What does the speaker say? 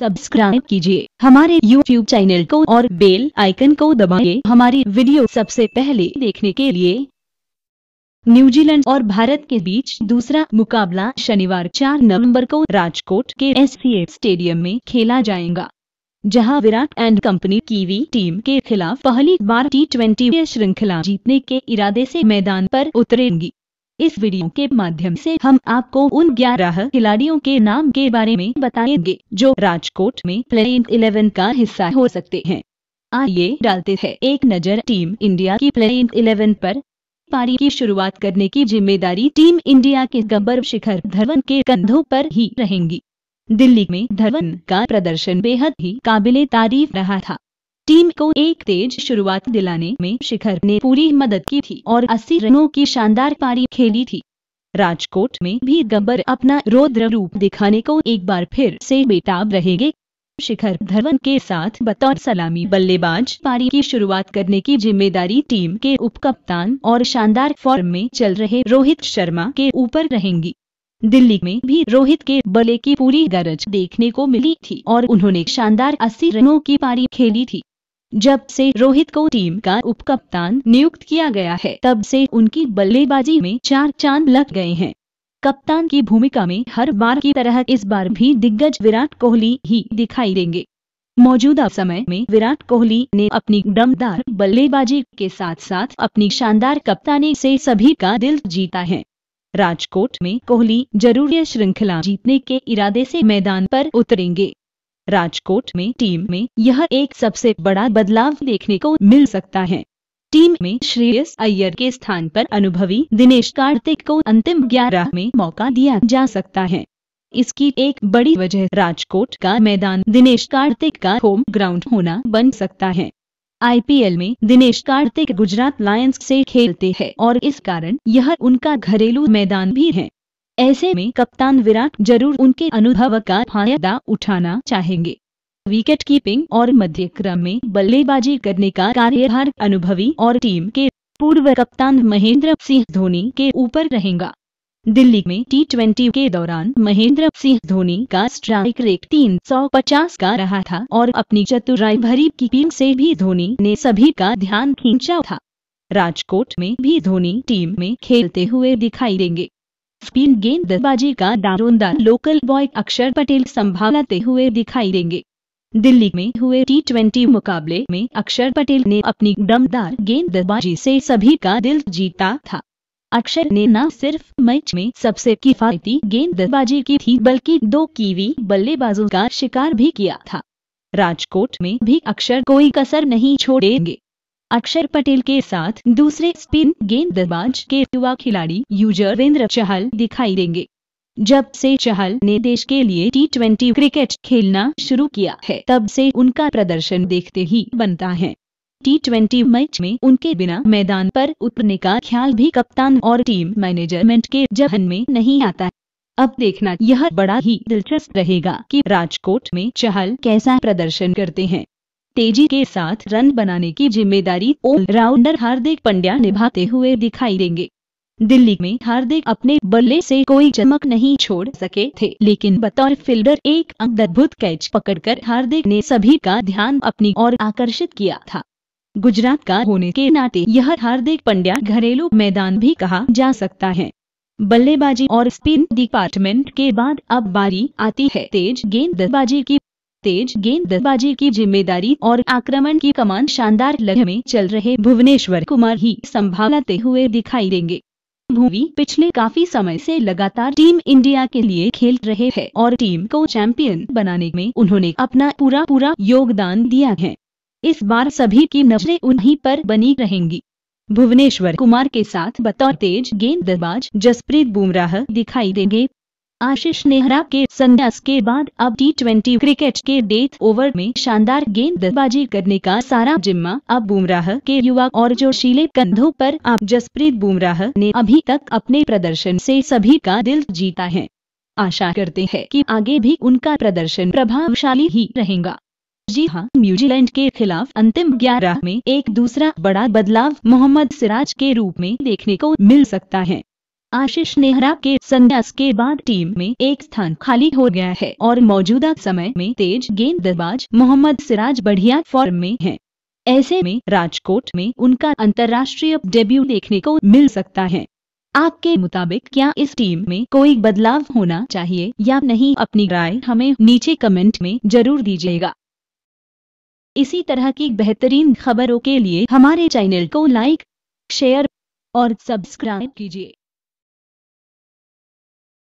Subscribe कीजिए हमारे YouTube channel को और बेल आइकन को दबाइए हमारी वीडियो सबसे पहले देखने के लिए न्यूजीलैंड और भारत के बीच दूसरा मुकाबला शनिवार 4 नवंबर को राजकोट के एस स्टेडियम में खेला जाएगा जहां Virat and company Kiwi team के खिलाफ पहली बार टी ट्वेंटी श्रृंखला जीतने के इरादे से मैदान पर उतरेंगी इस वीडियो के माध्यम से हम आपको उन ग्यारह खिलाड़ियों के नाम के बारे में बताएंगे जो राजकोट में प्लेइंग इलेवन का हिस्सा हो सकते हैं आइए डालते हैं एक नज़र टीम इंडिया की प्लेइंग इलेवन पर पारी की शुरुआत करने की जिम्मेदारी टीम इंडिया के गब्बर शिखर धवन के कंधों पर ही रहेंगी दिल्ली में धवन का प्रदर्शन बेहद ही काबिले तारीफ रहा था टीम को एक तेज शुरुआत दिलाने में शिखर ने पूरी मदद की थी और अस्सी रनों की शानदार पारी खेली थी राजकोट में भी गब्बर अपना रौद्र रूप दिखाने को एक बार फिर से बेताब रहेंगे शिखर धवन के साथ बतौर सलामी बल्लेबाज पारी की शुरुआत करने की जिम्मेदारी टीम के उपकप्तान और शानदार फॉर्म में चल रहे रोहित शर्मा के ऊपर रहेंगी दिल्ली में भी रोहित के बल्ले की पूरी गरज देखने को मिली थी और उन्होंने शानदार अस्सी रनों की पारी खेली थी जब से रोहित को टीम का उप कप्तान नियुक्त किया गया है तब से उनकी बल्लेबाजी में चार चांद लग गए हैं कप्तान की भूमिका में हर बार की तरह इस बार भी दिग्गज विराट कोहली ही दिखाई देंगे मौजूदा समय में विराट कोहली ने अपनी दमदार बल्लेबाजी के साथ साथ अपनी शानदार कप्तानी से सभी का दिल जीता है राजकोट में कोहली जरूरी श्रृंखला जीतने के इरादे से मैदान पर उतरेंगे राजकोट में टीम में यह एक सबसे बड़ा बदलाव देखने को मिल सकता है टीम में श्रेयस अय्यर के स्थान पर अनुभवी दिनेश कार्तिक को अंतिम 11 में मौका दिया जा सकता है इसकी एक बड़ी वजह राजकोट का मैदान दिनेश कार्तिक का होम ग्राउंड होना बन सकता है आईपीएल में दिनेश कार्तिक गुजरात लायंस से खेलते हैं और इस कारण यह उनका घरेलू मैदान भी है ऐसे में कप्तान विराट जरूर उनके अनुभव का फायदा उठाना चाहेंगे विकेट कीपिंग और मध्य क्रम में बल्लेबाजी करने का कार्यभार अनुभवी और टीम के पूर्व कप्तान महेंद्र सिंह धोनी के ऊपर रहेगा दिल्ली में टी ट्वेंटी के दौरान महेंद्र सिंह धोनी का स्ट्राइक रेट पचास का रहा था और अपनी चतुराई भरी कीपिंग से भी धोनी ने सभी का ध्यान खींचा था राजकोट में भी धोनी टीम में खेलते हुए दिखाई देंगे स्पिन गेंदबाजी का दारोमदार लोकल बॉय अक्षर पटेल संभालते हुए दिखाई देंगे दिल्ली में हुए टी मुकाबले में अक्षर पटेल ने अपनी दमदार गेंदबाजी से सभी का दिल जीता था अक्षर ने न सिर्फ मैच में सबसे किफायती गेंदबाजी की थी बल्कि दो कीवी बल्लेबाजों का शिकार भी किया था राजकोट में भी अक्षर कोई कसर नहीं छोड़ेंगे अक्षर पटेल के साथ दूसरे स्पिन गेंदबाज के युवा खिलाड़ी रेंद्र चहल दिखाई देंगे जब से चहल ने देश के लिए टी क्रिकेट खेलना शुरू किया है तब से उनका प्रदर्शन देखते ही बनता है टी मैच में उनके बिना मैदान पर उतरने का ख्याल भी कप्तान और टीम मैनेजरमेंट के जहन में नहीं आता अब देखना यह बड़ा ही दिलचस्प रहेगा कि राजकोट में चहल कैसा प्रदर्शन करते हैं तेजी के साथ रन बनाने की जिम्मेदारी ऑलराउंडर हार्दिक पंड्या निभाते हुए दिखाई देंगे दिल्ली में हार्दिक अपने बल्ले से कोई चमक नहीं छोड़ सके थे लेकिन बतौर फील्डर एक अद्भुत कैच पकड़कर हार्दिक ने सभी का ध्यान अपनी ओर आकर्षित किया था गुजरात का होने के नाते यह हार्दिक पंड्या घरेलू मैदान भी कहा जा सकता है बल्लेबाजी और स्पिन डिपार्टमेंट के बाद अब बारी आती है तेज गेंदबाजी की तेज गेंदबाजी की जिम्मेदारी और आक्रमण की कमान शानदार लग में चल रहे भुवनेश्वर कुमार ही संभालते हुए दिखाई देंगे भूवी पिछले काफी समय से लगातार टीम इंडिया के लिए खेल रहे हैं और टीम को चैंपियन बनाने में उन्होंने अपना पूरा पूरा योगदान दिया है इस बार सभी की नजरें उन्हीं पर बनी रहेंगी भुवनेश्वर कुमार के साथ बतौर तेज गेंदबाज जसप्रीत बुमराह दिखाई देंगे आशीष नेहरा के संन्यास के बाद अब टी ट्वेंटी क्रिकेट के डेथ ओवर में शानदार गेंदबाजी करने का सारा जिम्मा अब बुमराह के युवा और जोशीले कंधों पर आप जसप्रीत बुमराह ने अभी तक अपने प्रदर्शन से सभी का दिल जीता है आशा करते हैं कि आगे भी उनका प्रदर्शन प्रभावशाली ही रहेगा जी हाँ न्यूजीलैंड के खिलाफ अंतिम 11 में एक दूसरा बड़ा बदलाव मोहम्मद सिराज के रूप में देखने को मिल सकता है आशीष नेहरा के संन्यास के बाद टीम में एक स्थान खाली हो गया है और मौजूदा समय में तेज गेंदबाज मोहम्मद सिराज बढ़िया फॉर्म में हैं। ऐसे में राजकोट में उनका अंतर्राष्ट्रीय डेब्यू देखने को मिल सकता है आपके मुताबिक क्या इस टीम में कोई बदलाव होना चाहिए या नहीं अपनी राय हमें नीचे कमेंट में जरूर दीजिएगा इसी तरह की बेहतरीन खबरों के लिए हमारे चैनल को लाइक शेयर और सब्सक्राइब कीजिए